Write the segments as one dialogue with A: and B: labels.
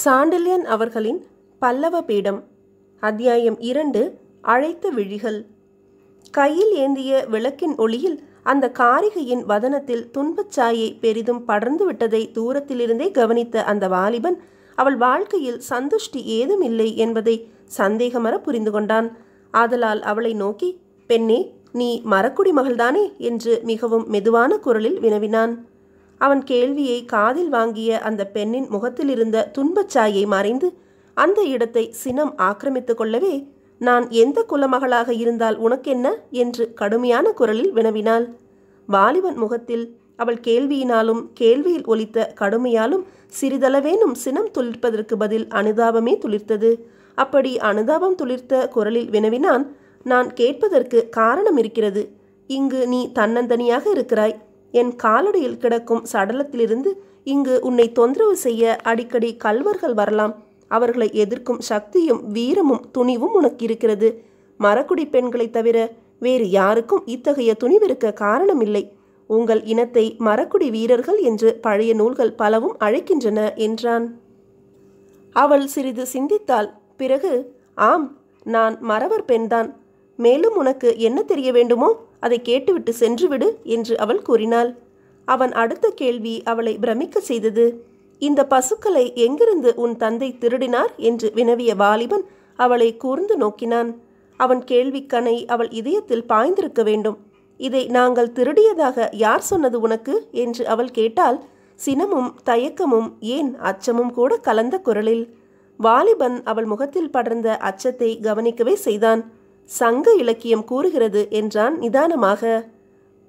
A: சாண்டில்யன் அவர்களின் பல்லவ பீடம் அத்தியாயம் இரண்டு அழைத்த விழிகள் கையில் ஏந்திய விளக்கின் ஒளியில் அந்த காரிகையின் வதனத்தில் துன்பச் சாயை பெரிதும் படர்ந்து விட்டதை தூரத்திலிருந்தே கவனித்த அந்த வாலிபன் அவள் வாழ்க்கையில் சந்துஷ்டி ஏதும் இல்லை என்பதை சந்தேகமர புரிந்து கொண்டான் ஆதலால் அவளை நோக்கி பெண்ணே நீ மரக்குடி மகள்தானே என்று மிகவும் மெதுவான குரலில் வினவினான் அவன் கேள்வியை காதில் வாங்கிய அந்த பெண்ணின் முகத்தில் இருந்த துன்பச்சாயை மறைந்து அந்த இடத்தை சினம் ஆக்கிரமித்து கொள்ளவே நான் எந்த குலமகளாக இருந்தால் உனக்கென்ன என்று கடுமையான குரலில் வினவினாள் வாலிபன் முகத்தில் அவள் கேள்வியினாலும் கேள்வியில் ஒலித்த கடுமையாலும் சிறிதளவேனும் சினம் துளிர்ப்பதற்கு பதில் அனுதாபமே துளிர்த்தது அப்படி அனுதாபம் துளிர்த்த குரலில் வினவினான் நான் கேட்பதற்கு காரணம் இருக்கிறது இங்கு நீ தன்னந்தனியாக இருக்கிறாய் என் காலடியில் கிடக்கும் சடலத்திலிருந்து இங்கு உன்னை தொந்தரவு செய்ய அடிக்கடி கல்வர்கள் வரலாம் அவர்களை எதிர்க்கும் சக்தியும் வீரமும் துணிவும் உனக்கு இருக்கிறது மரக்குடி பெண்களை தவிர வேறு யாருக்கும் இத்தகைய துணிவிருக்க காரணமில்லை உங்கள் இனத்தை மரக்குடி வீரர்கள் என்று பழைய நூல்கள் பலவும் அழைக்கின்றன என்றான் அவள் சிறிது சிந்தித்தாள் பிறகு ஆம் நான் மறவர் பெண்தான் மேலும் உனக்கு என்ன தெரிய வேண்டுமோ அதை கேட்டுவிட்டு சென்றுவிடு என்று அவள் கூறினாள் அவன் அடுத்த கேள்வி அவளை பிரமிக்க செய்தது இந்த பசுக்களை எங்கிருந்து உன் தந்தை திருடினார் என்று வினவிய வாலிபன் அவளை கூர்ந்து நோக்கினான் அவன் கேள்விக்கனை அவள் இதயத்தில் பாய்ந்திருக்க வேண்டும் இதை நாங்கள் திருடியதாக யார் சொன்னது உனக்கு என்று அவள் கேட்டால் சினமும் தயக்கமும் ஏன் அச்சமும் கூட கலந்த குரலில் வாலிபன் அவள் முகத்தில் படர்ந்த அச்சத்தை கவனிக்கவே செய்தான் சங்க இலக்கியம் கூறுகிறது என்றான் நிதானமாக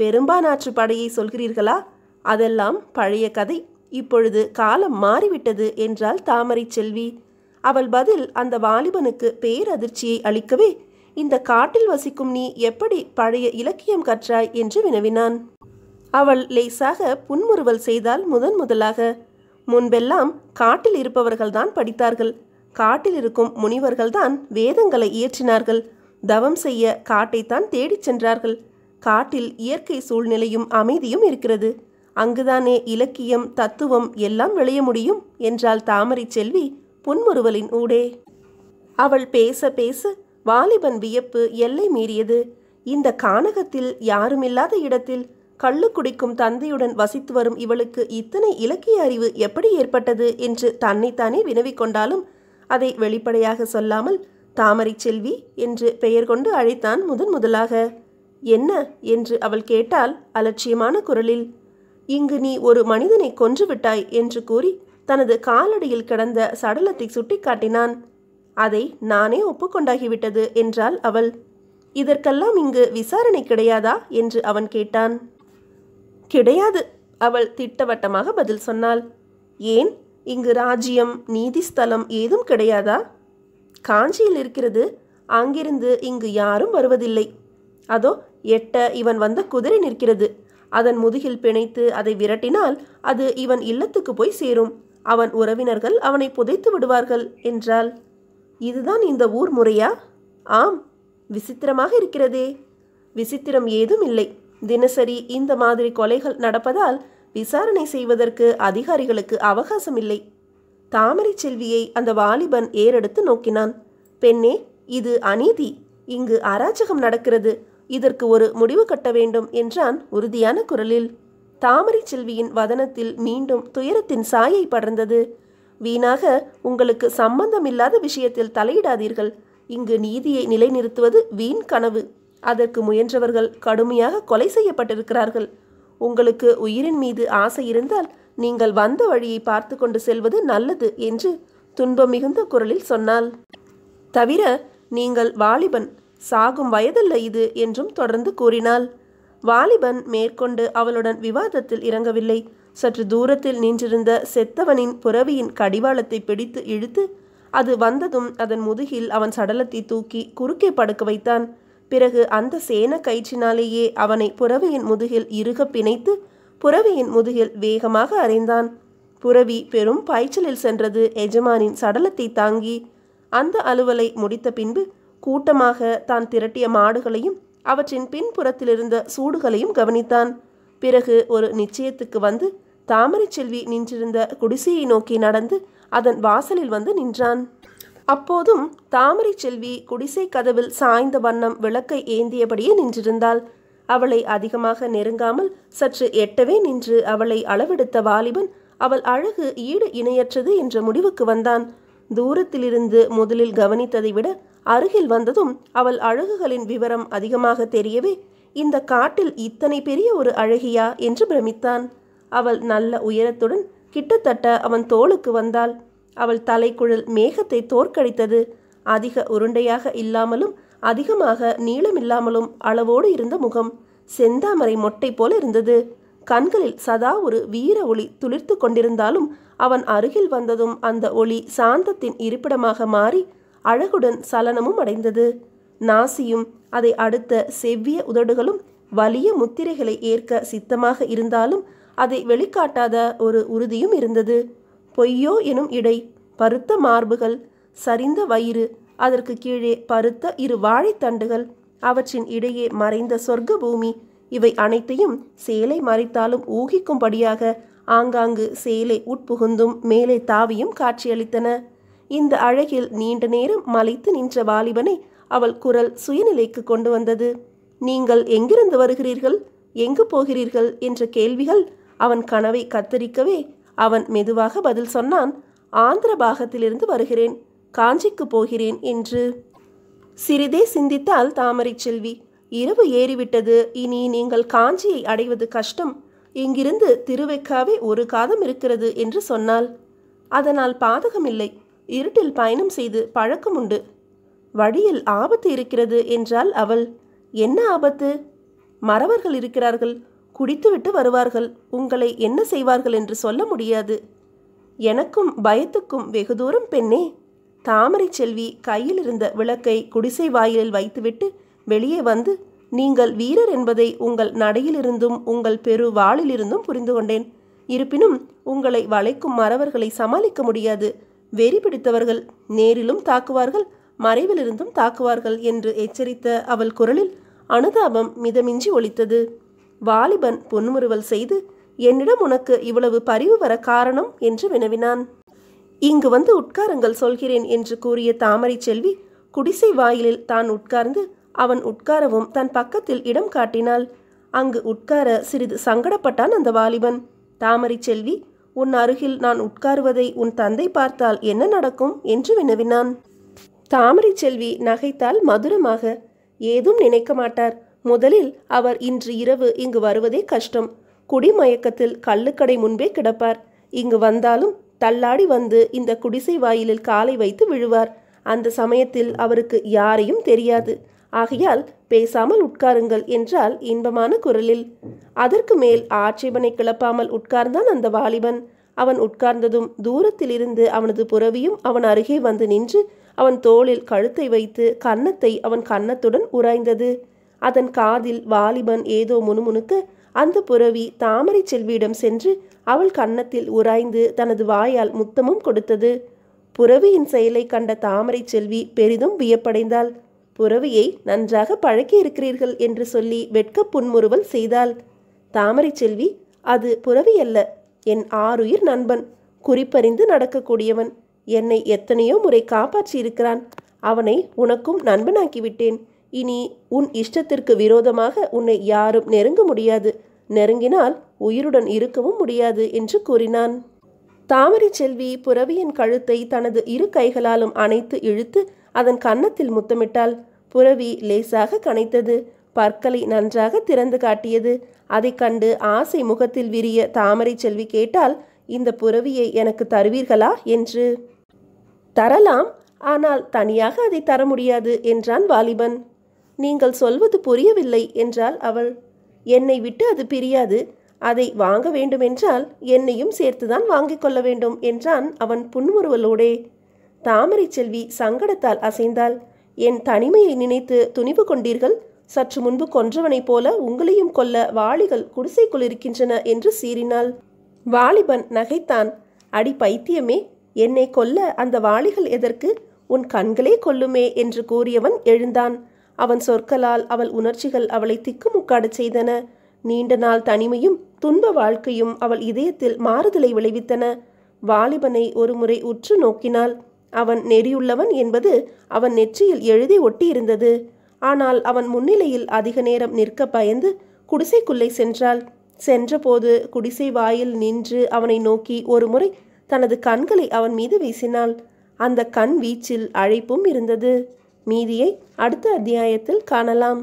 A: பெரும்பானாற்று படையை சொல்கிறீர்களா அதெல்லாம் பழைய கதை இப்பொழுது காலம் மாறிவிட்டது என்றாள் தாமரை செல்வி அவள் பதில் அந்த வாலிபனுக்கு பேரதிர்ச்சியை அளிக்கவே இந்த காட்டில் வசிக்கும் நீ எப்படி பழைய இலக்கியம் கற்றாய் என்று வினவினான் அவள் லேசாக புன்முறுவல் செய்தால் முதன் முதலாக முன்பெல்லாம் காட்டில் இருப்பவர்கள்தான் படித்தார்கள் காட்டில் இருக்கும் முனிவர்கள்தான் வேதங்களை இயற்றினார்கள் தவம் செய்ய காட்டைத்தான் தேடிச் சென்றார்கள் காட்டில் இயற்கை சூழ்நிலையும் அமைதியும் இருக்கிறது அங்குதானே இலக்கியம் தத்துவம் எல்லாம் விளைய முடியும் என்றாள் தாமரை செல்வி புன்முறுவலின் ஊடே அவள் பேச பேச வாலிபன் வியப்பு எல்லை மீறியது இந்த கானகத்தில் யாருமில்லாத இடத்தில் கள்ளு குடிக்கும் தந்தையுடன் வசித்து வரும் இவளுக்கு இத்தனை இலக்கிய அறிவு எப்படி ஏற்பட்டது என்று தன்னைத்தானே வினவிக் கொண்டாலும் அதை வெளிப்படையாக சொல்லாமல் தாமரை செல்வி என்று பெயர் கொண்டு அழைத்தான் முதன் முதலாக என்ன என்று அவள் கேட்டால் அலட்சியமான குரலில் இங்கு நீ ஒரு மனிதனை கொன்றுவிட்டாய் என்று கூறி தனது காலடியில் கிடந்த சடலத்தை சுட்டி காட்டினான் அதை நானே ஒப்புக்கொண்டாகிவிட்டது என்றாள் அவள் இதற்கெல்லாம் இங்கு விசாரணை கிடையாதா என்று அவன் கேட்டான் கிடையாது அவள் திட்டவட்டமாக பதில் சொன்னாள் ஏன் இங்கு ராஜ்யம் நீதிஸ்தலம் ஏதும் கிடையாதா காஞ்சியில் இருக்கிறது அங்கிருந்து இங்கு யாரும் வருவதில்லை அதோ எட்ட இவன் வந்த குதிரை நிற்கிறது அதன் முதுகில் பிணைத்து அதை விரட்டினால் அது இவன் இல்லத்துக்கு போய் சேரும் அவன் உறவினர்கள் அவனை புதைத்து விடுவார்கள் என்றால் இதுதான் இந்த ஊர் முறையா ஆம் விசித்திரமாக இருக்கிறதே விசித்திரம் ஏதும் இல்லை தினசரி இந்த மாதிரி கொலைகள் நடப்பதால் விசாரணை செய்வதற்கு அதிகாரிகளுக்கு அவகாசம் இல்லை தாமரை செல்வியை அந்த வாலிபன் ஏறெடுத்து நோக்கினான் பெண்ணே இது அநீதி இங்கு அராஜகம் நடக்கிறது இதற்கு ஒரு முடிவு கட்ட வேண்டும் என்றான் உறுதியான குரலில் தாமரை செல்வியின் வதனத்தில் மீண்டும் துயரத்தின் சாயை படர்ந்தது வீணாக உங்களுக்கு சம்பந்தமில்லாத விஷயத்தில் தலையிடாதீர்கள் இங்கு நீதியை நிலைநிறுத்துவது வீண் கனவு அதற்கு முயன்றவர்கள் கடுமையாக கொலை செய்யப்பட்டிருக்கிறார்கள் உங்களுக்கு உயிரின் மீது ஆசை இருந்தால் நீங்கள் வந்த வழியை பார்த்து கொண்டு செல்வது நல்லது என்று துன்பம் மிகுந்த குரலில் சொன்னாள் தவிர நீங்கள் வாலிபன் சாகும் வயதல்ல இது என்றும் தொடர்ந்து கூறினாள் வாலிபன் மேற்கொண்டு அவளுடன் விவாதத்தில் இறங்கவில்லை சற்று தூரத்தில் நின்றிருந்த செத்தவனின் புறவியின் கடிவாளத்தை பிடித்து இழுத்து அது வந்ததும் அதன் முதுகில் அவன் சடலத்தை தூக்கி குறுக்கே படுக்க வைத்தான் பிறகு அந்த சேன கயிற்றினாலேயே அவனை புறவியின் முதுகில் இறுக பிணைத்து புறவியின் முதுகில் வேகமாக அறைந்தான் புறவி பெரும் பாய்ச்சலில் சென்றது எஜமானின் சடலத்தை தாங்கி அந்த அலுவலை முடித்த பின்பு கூட்டமாக தான் திரட்டிய மாடுகளையும் அவற்றின் பின்புறத்திலிருந்த சூடுகளையும் கவனித்தான் பிறகு ஒரு நிச்சயத்துக்கு வந்து தாமரை செல்வி நின்றிருந்த குடிசையை நோக்கி நடந்து அதன் வாசலில் வந்து நின்றான் அப்போதும் தாமரை செல்வி குடிசை கதவில் சாய்ந்த வண்ணம் விளக்கை ஏந்தியபடியே நின்றிருந்தாள் அவளை அதிகமாக நெருங்காமல் சற்று எட்டவே நின்று அவளை அளவெடுத்த வாலிபன் அவள் அழகு ஈடு இணையற்றது என்ற முடிவுக்கு வந்தான் தூரத்திலிருந்து முதலில் கவனித்ததை விட அருகில் வந்ததும் அவள் அழகுகளின் விவரம் அதிகமாக தெரியவே இந்த காட்டில் இத்தனை பெரிய ஒரு அழகியா என்று பிரமித்தான் அவள் நல்ல உயரத்துடன் கிட்டத்தட்ட அவன் தோளுக்கு வந்தாள் அவள் தலைக்குழல் மேகத்தை தோற்கடித்தது அதிக உருண்டையாக இல்லாமலும் அதிகமாக நீளமில்லாமலும் அளவோடு இருந்த முகம் செந்தாமரை மொட்டை போல இருந்தது கண்களில் சதா ஒரு வீர ஒளி துளிர்த்து கொண்டிருந்தாலும் அவன் அருகில் வந்ததும் அந்த ஒளி சாந்தத்தின் இருப்பிடமாக மாறி அழகுடன் சலனமும் அடைந்தது நாசியும் அதை அடுத்த செவ்விய உதடுகளும் வலிய முத்திரைகளை ஏற்க சித்தமாக இருந்தாலும் அதை வெளிக்காட்டாத ஒரு உறுதியும் இருந்தது பொய்யோ எனும் இடை பருத்த மார்புகள் சரிந்த வயிறு அதற்கு கீழே பருத்த இரு வாழைத்தண்டுகள் அவற்றின் இடையே மறைந்த சொர்க்க பூமி இவை அனைத்தையும் சேலை மறைத்தாலும் ஊகிக்கும்படியாக ஆங்காங்கு சேலை உட்புகுந்தும் மேலே தாவியும் காட்சியளித்தன இந்த அழகில் நீண்ட நேரம் மலைத்து நின்ற வாலிபனை அவள் குரல் சுயநிலைக்கு கொண்டு வந்தது நீங்கள் எங்கிருந்து வருகிறீர்கள் எங்கு போகிறீர்கள் என்ற கேள்விகள் அவன் கனவை கத்தரிக்கவே அவன் மெதுவாக பதில் சொன்னான் ஆந்திர பாகத்திலிருந்து வருகிறேன் காஞ்சிக்கு போகிறேன் என்று சிறிதே சிந்தித்தால் தாமரை செல்வி இரவு ஏறிவிட்டது இனி நீங்கள் காஞ்சியை அடைவது கஷ்டம் இங்கிருந்து திருவெக்காவே ஒரு காதம் இருக்கிறது என்று சொன்னால் அதனால் பாதகமில்லை இருட்டில் பயணம் செய்து பழக்கம் உண்டு வழியில் ஆபத்து இருக்கிறது என்றால் அவள் என்ன ஆபத்து மறவர்கள் இருக்கிறார்கள் குடித்துவிட்டு வருவார்கள் உங்களை என்ன செய்வார்கள் என்று சொல்ல முடியாது எனக்கும் பயத்துக்கும் வெகு தூரம் பெண்ணே தாமரை செல்வி கையில் இருந்த விளக்கை குடிசை வாயிலில் வைத்துவிட்டு வெளியே வந்து நீங்கள் வீரர் என்பதை உங்கள் நடையிலிருந்தும் உங்கள் பெரு வாளிலிருந்தும் புரிந்து கொண்டேன் இருப்பினும் உங்களை வளைக்கும் மறவர்களை சமாளிக்க முடியாது வெறி பிடித்தவர்கள் நேரிலும் தாக்குவார்கள் மறைவிலிருந்தும் தாக்குவார்கள் என்று எச்சரித்த அவள் குரலில் அனுதாபம் மிதமிஞ்சி ஒலித்தது வாலிபன் பொன்முறுவல் செய்து என்னிடம் உனக்கு இவ்வளவு பரிவு வர காரணம் என்று வினவினான் இங்கு வந்து உட்காருங்கள் சொல்கிறேன் என்று கூறிய தாமரை செல்வி குடிசை வாயிலில் தான் உட்கார்ந்து அவன் உட்காரவும் தன் பக்கத்தில் இடம் காட்டினாள் அங்கு உட்கார சிறிது சங்கடப்பட்டான் அந்த வாலிபன் தாமரை செல்வி உன் அருகில் நான் உட்காருவதை உன் தந்தை பார்த்தால் என்ன நடக்கும் என்று வினவினான் தாமரை செல்வி நகைத்தால் மதுரமாக ஏதும் நினைக்க மாட்டார் முதலில் அவர் இன்று இரவு இங்கு வருவதே கஷ்டம் குடிமயக்கத்தில் கள்ளுக்கடை முன்பே கிடப்பார் இங்கு வந்தாலும் தள்ளாடி வந்து இந்த குடிசை வாயிலில் காலை வைத்து விழுவார் அந்த சமயத்தில் அவருக்கு யாரையும் தெரியாது ஆகையால் பேசாமல் உட்காருங்கள் என்றால் இன்பமான குரலில் அதற்கு மேல் ஆட்சேபனை கிளப்பாமல் உட்கார்ந்தான் அந்த வாலிபன் அவன் உட்கார்ந்ததும் தூரத்திலிருந்து அவனது புறவியும் அவன் அருகே வந்து நின்று அவன் தோளில் கழுத்தை வைத்து கன்னத்தை அவன் கன்னத்துடன் உராய்ந்தது அதன் காதில் வாலிபன் ஏதோ முணுமுணுக்க அந்த புறவி தாமரை செல்வியிடம் சென்று அவள் கன்னத்தில் உராய்ந்து தனது வாயால் முத்தமும் கொடுத்தது புறவியின் செயலை கண்ட தாமரை செல்வி பெரிதும் வியப்படைந்தாள் புறவியை நன்றாக பழக்கி இருக்கிறீர்கள் என்று சொல்லி வெட்க புன்முறுவல் செய்தாள் தாமரை செல்வி அது புறவி அல்ல என் ஆறுயிர் நண்பன் குறிப்பறிந்து நடக்கக்கூடியவன் என்னை எத்தனையோ முறை காப்பாற்றியிருக்கிறான் அவனை உனக்கும் நண்பனாக்கிவிட்டேன் இனி உன் இஷ்டத்திற்கு விரோதமாக உன்னை யாரும் நெருங்க முடியாது நெருங்கினால் உயிருடன் இருக்கவும் முடியாது என்று கூறினான் தாமரை செல்வி புரவியின் கழுத்தை தனது இரு கைகளாலும் அணைத்து இழுத்து அதன் கன்னத்தில் முத்தமிட்டாள் புரவி லேசாக கனைத்தது பற்களை நன்றாக திறந்து காட்டியது அதைக் கண்டு ஆசை முகத்தில் விரிய தாமரை செல்வி கேட்டால் இந்த புரவியை எனக்கு தருவீர்களா என்று தரலாம் ஆனால் தனியாக அதை தர முடியாது என்றான் வாலிபன் நீங்கள் சொல்வது புரியவில்லை என்றாள் அவள் என்னை விட்டு அது பிரியாது அதை வாங்க வேண்டுமென்றால் என்னையும் சேர்த்துதான் வாங்கிக் கொள்ள வேண்டும் என்றான் அவன் புன்முறுவலோடே தாமரை செல்வி சங்கடத்தால் அசைந்தாள் என் தனிமையை நினைத்து துணிவு கொண்டீர்கள் சற்று முன்பு கொன்றவனைப் போல உங்களையும் கொல்ல வாளிகள் குடிசைக்குள் இருக்கின்றன என்று சீறினாள் வாலிபன் நகைத்தான் அடி பைத்தியமே என்னை கொல்ல அந்த வாளிகள் எதற்கு உன் கண்களே கொல்லுமே என்று கூறியவன் எழுந்தான் அவன் சொற்களால் அவள் உணர்ச்சிகள் அவளை திக்குமுக்காடு செய்தன நீண்ட நாள் தனிமையும் துன்ப வாழ்க்கையும் அவள் இதயத்தில் மாறுதலை விளைவித்தன வாலிபனை ஒருமுறை உற்று நோக்கினாள் அவன் நெறியுள்ளவன் என்பது அவன் நெற்றியில் எழுதி ஒட்டியிருந்தது ஆனால் அவன் முன்னிலையில் அதிக நேரம் நிற்க பயந்து குடிசைக்குள்ளே சென்றாள் சென்றபோது குடிசை வாயில் நின்று அவனை நோக்கி ஒருமுறை தனது கண்களை அவன் மீது வீசினாள் அந்த கண் வீச்சில் அழைப்பும் இருந்தது மீதியை அடுத்த அத்தியாயத்தில் காணலாம்